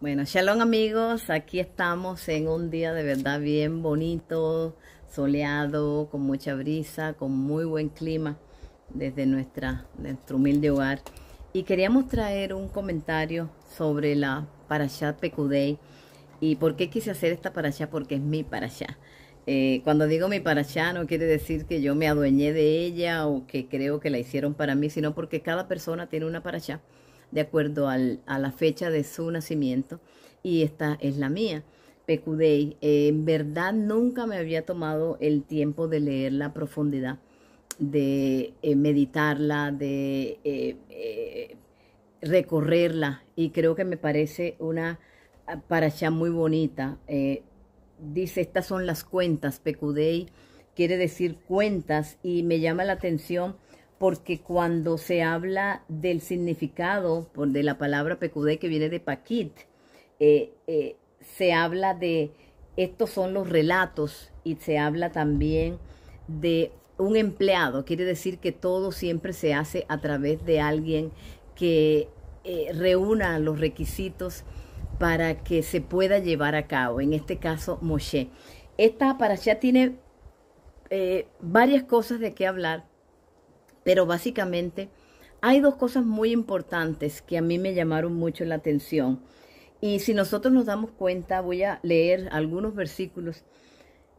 Bueno, shalom amigos, aquí estamos en un día de verdad bien bonito, soleado, con mucha brisa, con muy buen clima desde nuestra, nuestro humilde hogar. Y queríamos traer un comentario sobre la Parashat Pekudei y por qué quise hacer esta Parashat, porque es mi Parashat. Eh, cuando digo mi Parashat no quiere decir que yo me adueñé de ella o que creo que la hicieron para mí, sino porque cada persona tiene una Parashat de acuerdo a la fecha de su nacimiento y esta es la mía. Pecudei, eh, en verdad nunca me había tomado el tiempo de leer la profundidad, de eh, meditarla, de eh, recorrerla y creo que me parece una ah, paracha muy bonita. dice, estas son las cuentas, Pecudei quiere decir cuentas y me llama la atención porque cuando se habla del significado de la palabra PQD que viene de Paquit, eh, eh, se habla de estos son los relatos y se habla también de un empleado. Quiere decir que todo siempre se hace a través de alguien que eh, reúna los requisitos para que se pueda llevar a cabo, en este caso Moshe. Esta parasha tiene varias cosas de qué hablar pero básicamente hay dos cosas muy importantes que a mí me llamaron mucho la atención. Y si nosotros nos damos cuenta, voy a leer algunos versículos.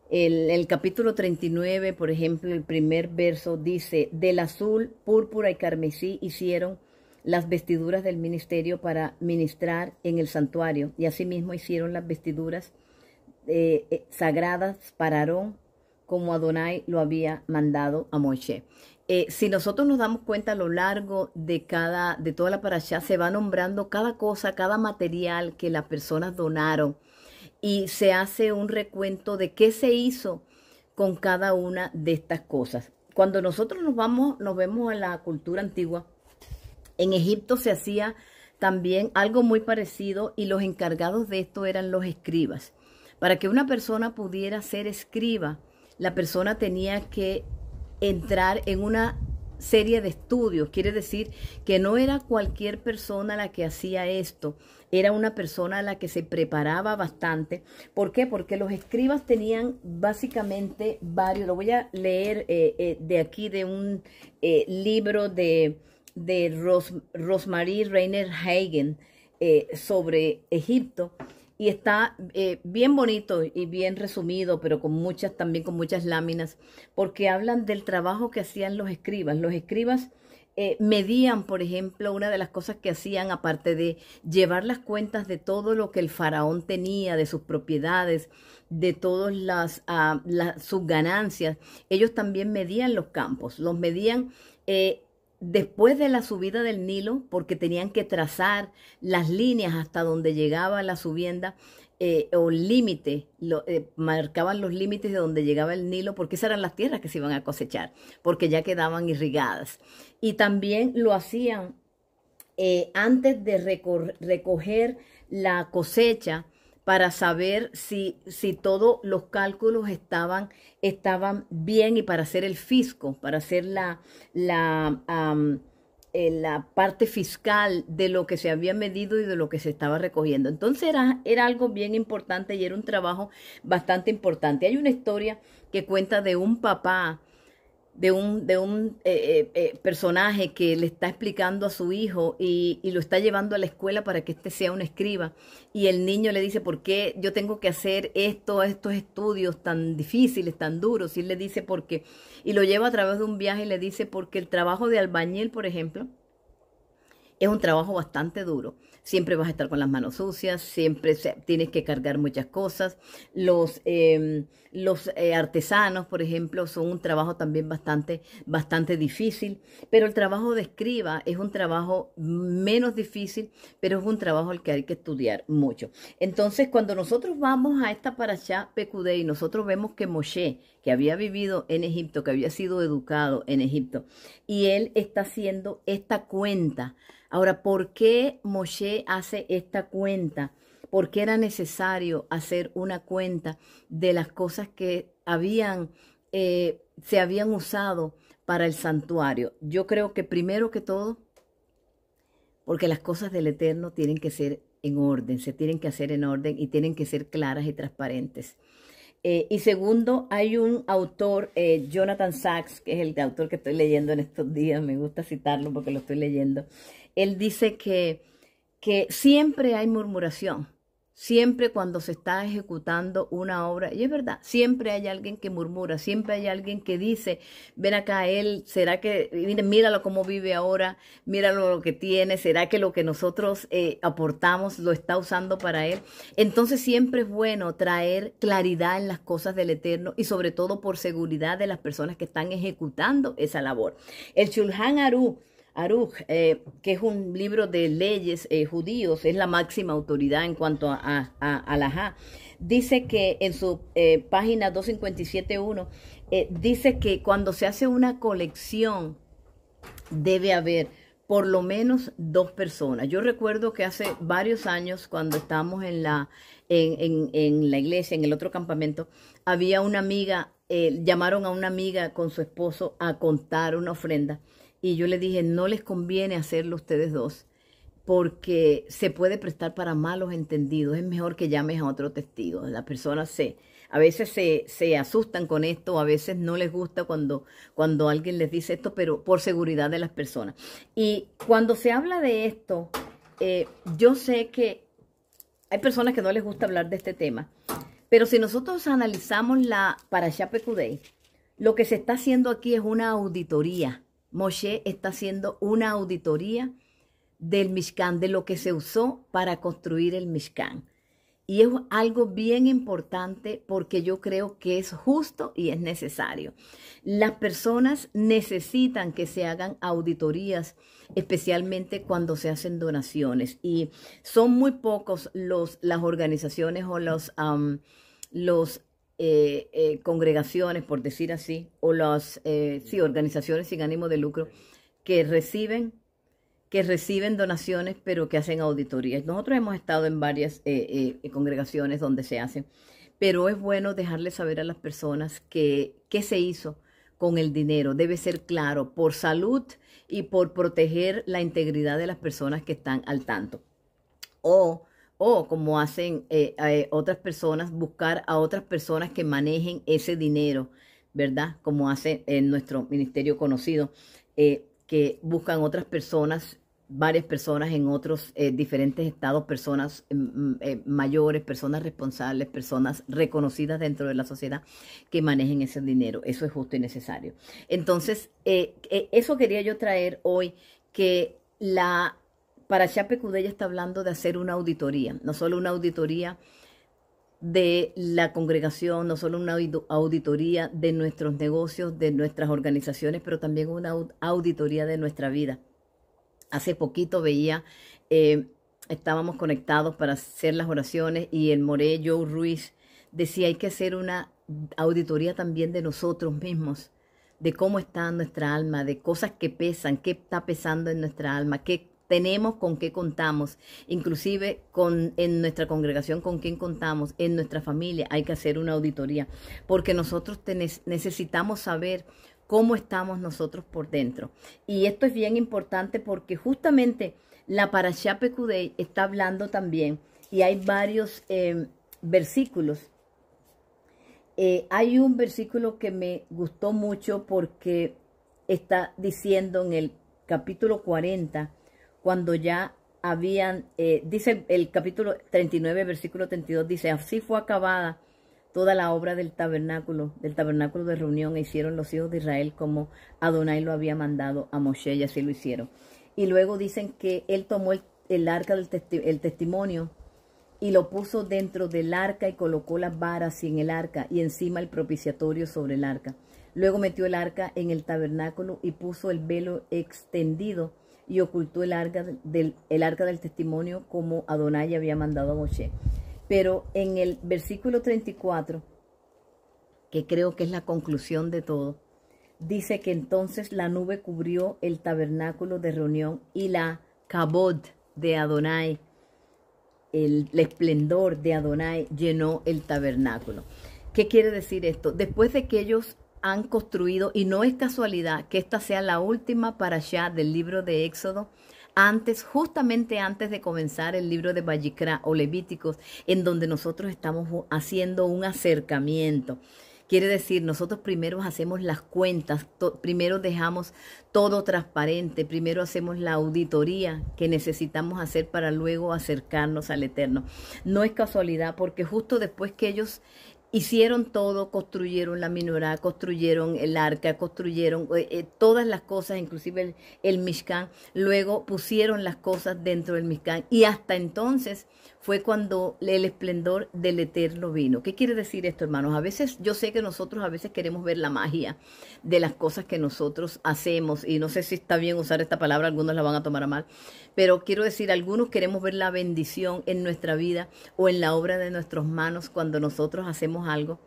El, capítulo 39, por ejemplo, el primer verso dice, del azul, púrpura y carmesí hicieron las vestiduras del ministerio para ministrar en el santuario. Y asimismo hicieron las vestiduras eh, eh, sagradas para Aarón, como Adonai lo había mandado a Moisés. Eh, si nosotros nos damos cuenta a lo largo de cada, de toda la parasha, se va nombrando cada cosa, cada material que las personas donaron y se hace un recuento de qué se hizo con cada una de estas cosas. Cuando nosotros nos vamos, nos vemos a la cultura antigua, en Egipto se hacía también algo muy parecido y los encargados de esto eran los escribas. Para que una persona pudiera ser escriba, la persona tenía que entrar en una serie de estudios. Quiere decir que no era cualquier persona la que hacía esto, era una persona a la que se preparaba bastante. ¿Por qué? Porque los escribas tenían básicamente varios, lo voy a leer eh, eh, de aquí, de un eh, libro de, de Ros Reiner Hagen sobre Egipto y está eh, bien bonito y bien resumido, pero con muchas, también con muchas láminas, porque hablan del trabajo que hacían los escribas. Los escribas eh, medían, por ejemplo, una de las cosas que hacían, aparte de llevar las cuentas de todo lo que el faraón tenía, de sus propiedades, de todas las, ah, sus ganancias, ellos también medían los campos, los medían eh, después de la subida del Nilo, porque tenían que trazar las líneas hasta donde llegaba la subienda eh, o límite, eh, marcaban los límites de donde llegaba el Nilo, porque esas eran las tierras que se iban a cosechar, porque ya quedaban irrigadas. Y también lo hacían eh, antes de recoger la cosecha para saber si, si todos los cálculos estaban, estaban bien y para hacer el fisco, para hacer la, la, eh, la parte fiscal de lo que se había medido y de lo que se estaba recogiendo. Entonces era, era algo bien importante y era un trabajo bastante importante. Hay una historia que cuenta de un papá de un, de un eh, eh, eh, personaje que le está explicando a su hijo y, y, lo está llevando a la escuela para que éste sea un escriba. Y el niño le dice, ¿por qué yo tengo que hacer esto, estos estudios tan difíciles, tan duros? Y él le dice, ¿por qué? Y lo lleva a través de un viaje y le dice, porque el trabajo de albañil, por ejemplo, es un trabajo bastante duro siempre vas a estar con las manos sucias, siempre tienes que cargar muchas cosas. Los, em, los eh, artesanos, por ejemplo, son un trabajo también bastante, bastante difícil, pero el trabajo de escriba es un trabajo menos difícil, pero es un trabajo al que hay que estudiar mucho. Entonces, cuando nosotros vamos a esta parasha PQD, y nosotros vemos que Moshe, que había vivido en Egipto, que había sido educado en Egipto, y él está haciendo esta cuenta Ahora, ¿por qué Moshe hace esta cuenta? ¿Por qué era necesario hacer una cuenta de las cosas que habían, eh, se habían usado para el santuario? Yo creo que primero que todo, porque las cosas del Eterno tienen que ser en orden, se tienen que hacer en orden y tienen que ser claras y transparentes. Eh, y segundo, hay un autor, eh, Jonathan Sachs, que es el autor que estoy leyendo en estos días, me gusta citarlo porque lo estoy leyendo, él dice que, que siempre hay murmuración, siempre cuando se está ejecutando una obra, y es verdad, siempre hay alguien que murmura, siempre hay alguien que dice, ven acá él, será que, miren, míralo cómo vive ahora, míralo lo que tiene, será que lo que nosotros eh, aportamos lo está usando para él. Entonces siempre es bueno traer claridad en las cosas del Eterno y sobre todo por seguridad de las personas que están ejecutando esa labor. El Shulhan Aru Aruch, eh, que es un libro de leyes eh, judíos, es la máxima autoridad en cuanto a, a, dice que en su eh, página 257.1, dice que cuando se hace una colección debe haber por lo menos dos personas. Yo recuerdo que hace varios años, cuando estábamos en la, en la iglesia, en el otro campamento, había una amiga, llamaron a una amiga con su esposo a contar una ofrenda y yo le dije, no les conviene hacerlo ustedes dos, porque se puede prestar para malos entendidos, es mejor que llames a otro testigo. Las personas se, a veces se, asustan con esto, a veces no les gusta cuando, cuando alguien les dice esto, pero por seguridad de las personas. Y cuando se habla de esto, eh, yo sé que hay personas que no les gusta hablar de este tema, pero si nosotros analizamos la Parashá Pekudei, lo que se está haciendo aquí es una auditoría Moshe está haciendo una auditoría del Mishkan, de lo que se usó para construir el Mishkan. Y es algo bien importante porque yo creo que es justo y es necesario. Las personas necesitan que se hagan auditorías, especialmente cuando se hacen donaciones. Y son muy pocos los, las organizaciones o los, los eh, eh, congregaciones, por decir así, o las eh, organizaciones sin ánimo de lucro que reciben que reciben donaciones pero que hacen auditorías. Nosotros hemos estado en varias congregaciones donde se hacen, pero es bueno dejarles saber a las personas que qué se hizo con el dinero. Debe ser claro por salud y por proteger la integridad de las personas que están al tanto. O o como hacen eh, eh, otras personas, buscar a otras personas que manejen ese dinero, ¿verdad? Como hace en nuestro ministerio conocido, eh, que buscan otras personas, varias personas en otros diferentes estados, personas mm, mm, mayores, personas responsables, personas reconocidas dentro de la sociedad que manejen ese dinero. Eso es justo y necesario. Entonces, eso quería yo traer hoy, que la para Cudella está hablando de hacer una auditoría, no solo una auditoría de la congregación, no solo una auditoría de nuestros negocios, de nuestras organizaciones, pero también una auditoría de nuestra vida. Hace poquito veía, eh, estábamos conectados para hacer las oraciones y el Moré, Joe Ruiz decía hay que hacer una auditoría también de nosotros mismos, de cómo está nuestra alma, de cosas que pesan, qué está pesando en nuestra alma, qué tenemos con qué contamos, inclusive con, en nuestra congregación con quién contamos, en nuestra familia hay que hacer una auditoría, porque nosotros necesitamos saber cómo estamos nosotros por dentro. Y esto es bien importante porque justamente la Parashá Pekudei está hablando también y hay varios eh, versículos. Eh, hay un versículo que me gustó mucho porque está diciendo en el capítulo 40, cuando ya habían, eh, dice el capítulo 39, versículo 32, dice, así fue acabada toda la obra del tabernáculo, del tabernáculo de reunión, e hicieron los hijos de Israel como Adonai lo había mandado a Moshe, y así lo hicieron. Y luego dicen que él tomó el, arca del testimonio y lo puso dentro del arca y colocó las varas en el arca y encima el propiciatorio sobre el arca. Luego metió el arca en el tabernáculo y puso el velo extendido y ocultó el arca del, el arca del testimonio como Adonai había mandado a Moshe. Pero en el versículo 34, que creo que es la conclusión de todo, dice que entonces la nube cubrió el tabernáculo de reunión y la cabod de Adonai, el, esplendor de Adonai llenó el tabernáculo. ¿Qué quiere decir esto? Después de que ellos han construido, y no es casualidad que esta sea la última para allá del libro de Éxodo, antes, justamente antes de comenzar el libro de Vallicra o Levíticos, en donde nosotros estamos haciendo un acercamiento. Quiere decir, nosotros primero hacemos las cuentas, primero dejamos todo transparente, primero hacemos la auditoría que necesitamos hacer para luego acercarnos al Eterno. No es casualidad porque justo después que ellos hicieron todo, construyeron la minorá, construyeron el arca, construyeron eh, eh, todas las cosas, inclusive el, el Mishkan, luego pusieron las cosas dentro del Mishkan y hasta entonces fue cuando el esplendor del eterno vino. ¿Qué quiere decir esto, hermanos? A veces yo sé que nosotros a veces queremos ver la magia de las cosas que nosotros hacemos y no sé si está bien usar esta palabra, algunos la van a tomar a mal, pero quiero decir, algunos queremos ver la bendición en nuestra vida o en la obra de nuestras manos cuando nosotros hacemos algo,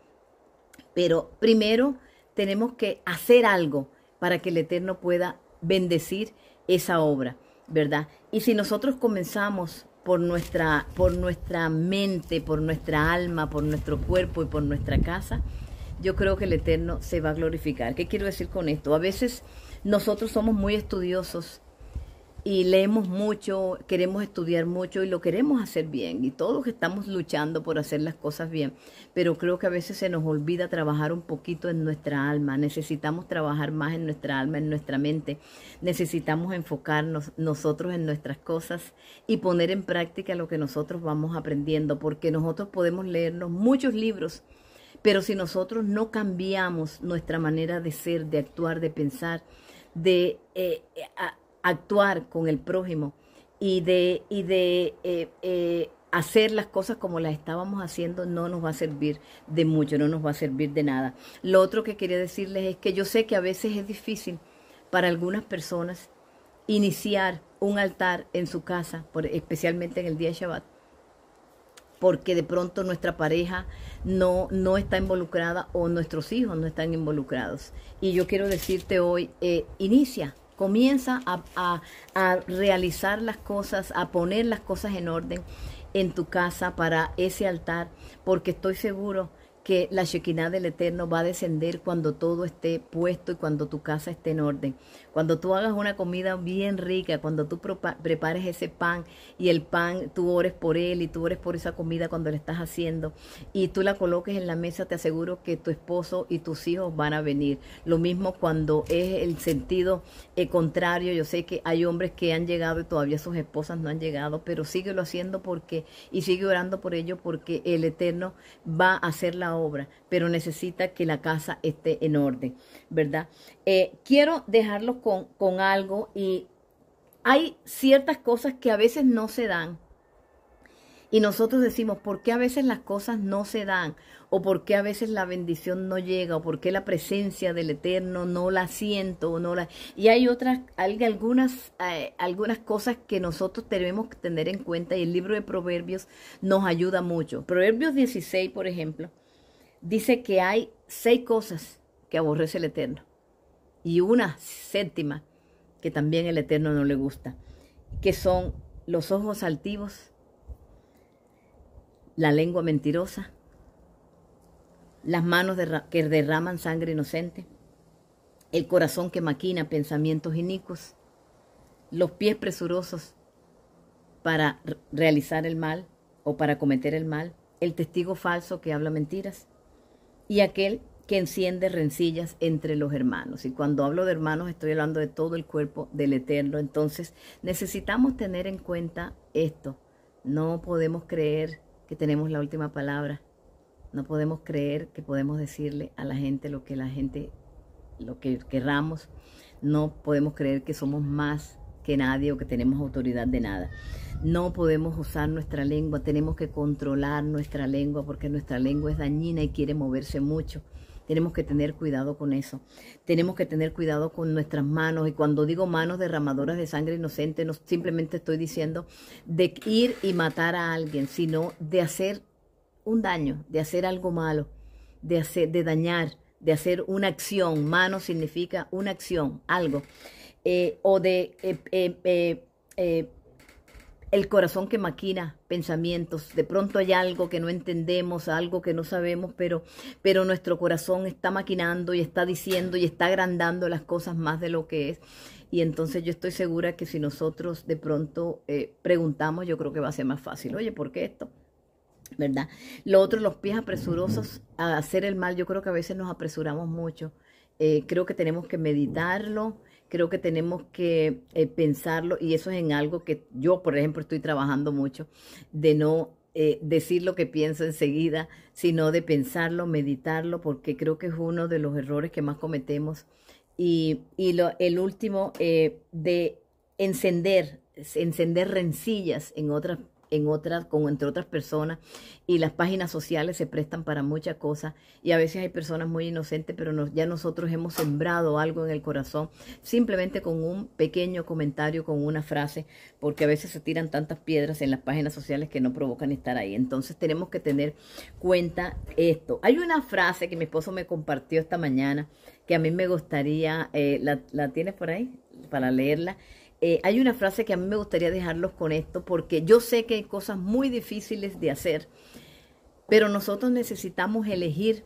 pero primero tenemos que hacer algo para que el eterno pueda bendecir esa obra, ¿verdad? Y si nosotros comenzamos por nuestra, por nuestra mente, por nuestra alma, por nuestro cuerpo y por nuestra casa, yo creo que el Eterno se va a glorificar. ¿Qué quiero decir con esto? A veces nosotros somos muy estudiosos y leemos mucho, queremos estudiar mucho y lo queremos hacer bien. Y todos estamos luchando por hacer las cosas bien. Pero creo que a veces se nos olvida trabajar un poquito en nuestra alma. Necesitamos trabajar más en nuestra alma, en nuestra mente. Necesitamos enfocarnos nosotros en nuestras cosas y poner en práctica lo que nosotros vamos aprendiendo. Porque nosotros podemos leernos muchos libros. Pero si nosotros no cambiamos nuestra manera de ser, de actuar, de pensar, de eh, eh, actuar con el prójimo y de, y de eh, eh, hacer las cosas como las estábamos haciendo no nos va a servir de mucho, no nos va a servir de nada. Lo otro que quería decirles es que yo sé que a veces es difícil para algunas personas iniciar un altar en su casa, especialmente en el día de Shabbat, porque de pronto nuestra pareja no, no está involucrada o nuestros hijos no están involucrados. Y yo quiero decirte hoy, eh, inicia, Comienza a, a, realizar las cosas, a poner las cosas en orden en tu casa para ese altar, porque estoy seguro que la Shekinah del Eterno va a descender cuando todo esté puesto y cuando tu casa esté en orden. Cuando tú hagas una comida bien rica, cuando tú prepares ese pan y el pan tú ores por él y tú ores por esa comida cuando la estás haciendo y tú la coloques en la mesa, te aseguro que tu esposo y tus hijos van a venir. Lo mismo cuando es el sentido eh, contrario. Yo sé que hay hombres que han llegado y todavía sus esposas no han llegado, pero síguelo haciendo porque y sigue orando por ello porque el Eterno va a hacer la obra, pero necesita que la casa esté en orden, ¿verdad? Eh, quiero dejarlos con, con algo y hay ciertas cosas que a veces no se dan. Y nosotros decimos, ¿por qué a veces las cosas no se dan? ¿O por qué a veces la bendición no llega? ¿O por qué la presencia del Eterno no la siento? O no la... Y hay otras, hay algunas, eh, algunas cosas que nosotros tenemos que tener en cuenta y el libro de Proverbios nos ayuda mucho. Proverbios 16, por ejemplo, dice que hay seis cosas que aborrece el Eterno y una séptima que también el Eterno no le gusta, que son los ojos altivos, la lengua mentirosa, las manos que derraman sangre inocente, el corazón que maquina pensamientos inicuos, los pies presurosos para realizar el mal o para cometer el mal, el testigo falso que habla mentiras, y aquel que enciende rencillas entre los hermanos. Y cuando hablo de hermanos estoy hablando de todo el cuerpo del Eterno. Entonces necesitamos tener en cuenta esto. No podemos creer que tenemos la última palabra. No podemos creer que podemos decirle a la gente lo que la gente, lo que querramos. No podemos creer que somos más que nadie o que tenemos autoridad de nada. No podemos usar nuestra lengua, tenemos que controlar nuestra lengua porque nuestra lengua es dañina y quiere moverse mucho. Tenemos que tener cuidado con eso. Tenemos que tener cuidado con nuestras manos. Y cuando digo manos derramadoras de sangre inocente, no simplemente estoy diciendo de ir y matar a alguien, sino de hacer un daño, de hacer algo malo, de, hacer, de dañar, de hacer una acción. Mano significa una acción, algo. Eh, o de eh, eh, el corazón que maquina pensamientos. De pronto hay algo que no entendemos, algo que no sabemos, pero, pero nuestro corazón está maquinando y está diciendo y está agrandando las cosas más de lo que es. Y entonces yo estoy segura que si nosotros de pronto preguntamos, yo creo que va a ser más fácil. Oye, ¿por qué esto? ¿Verdad? Lo otro, los pies apresurosos a hacer el mal, yo creo que a veces nos apresuramos mucho. creo que tenemos que meditarlo creo que tenemos que eh, pensarlo y eso es en algo que yo, por ejemplo, estoy trabajando mucho, de no eh, decir lo que pienso enseguida, sino de pensarlo, meditarlo, porque creo que es uno de los errores que más cometemos. Y, lo, el último, eh, de encender, encender rencillas en otras en otras, como entre otras personas, y las páginas sociales se prestan para muchas cosas, y a veces hay personas muy inocentes, pero ya nosotros hemos sembrado algo en el corazón, simplemente con un pequeño comentario, con una frase, porque a veces se tiran tantas piedras en las páginas sociales que no provocan estar ahí. Entonces tenemos que tener cuenta esto. Hay una frase que mi esposo me compartió esta mañana, que a mí me gustaría, eh, ¿la, ¿la tienes por ahí? Para leerla eh, hay una frase que a mí me gustaría dejarlos con esto, porque yo sé que hay cosas muy difíciles de hacer, pero nosotros necesitamos elegir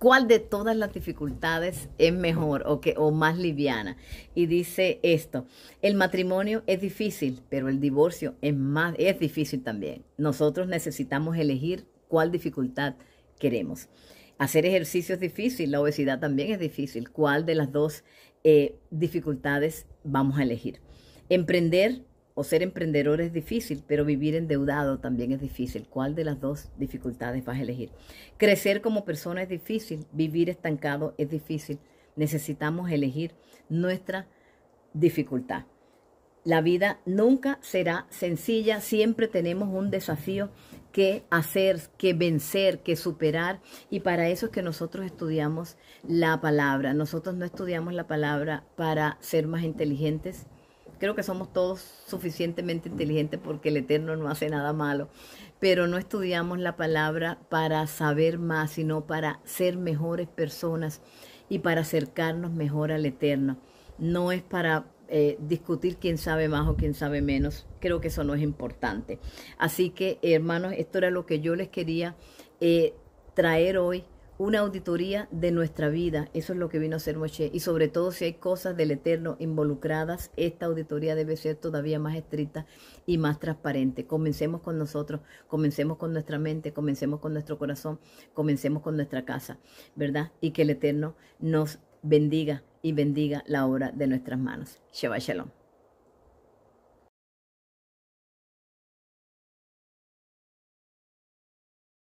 cuál de todas las dificultades es mejor o, que, o más liviana. Y dice esto, el matrimonio es difícil, pero el divorcio es, más, es difícil también. Nosotros necesitamos elegir cuál dificultad queremos. Hacer ejercicio es difícil, la obesidad también es difícil. ¿Cuál de las dos eh, dificultades vamos a elegir. Emprender o ser emprendedor es difícil, pero vivir endeudado también es difícil. ¿Cuál de las dos dificultades vas a elegir? Crecer como persona es difícil, vivir estancado es difícil. Necesitamos elegir nuestra dificultad. La vida nunca será sencilla, siempre tenemos un desafío qué hacer, que vencer, que superar. Y para eso es que nosotros estudiamos la palabra. Nosotros no estudiamos la palabra para ser más inteligentes. Creo que somos todos suficientemente inteligentes porque el Eterno no hace nada malo. Pero no estudiamos la palabra para saber más, sino para ser mejores personas y para acercarnos mejor al Eterno. No es para eh, discutir quién sabe más o quién sabe menos. Creo que eso no es importante. Así que, hermanos, esto era lo que yo les quería eh, traer hoy una auditoría de nuestra vida. Eso es lo que vino a hacer Moshe. Y sobre todo si hay cosas del Eterno involucradas, esta auditoría debe ser todavía más estricta y más transparente. Comencemos con nosotros, comencemos con nuestra mente, comencemos con nuestro corazón, comencemos con nuestra casa, ¿verdad? Y que el Eterno nos bendiga y bendiga la obra de nuestras manos. Shabbat Shalom.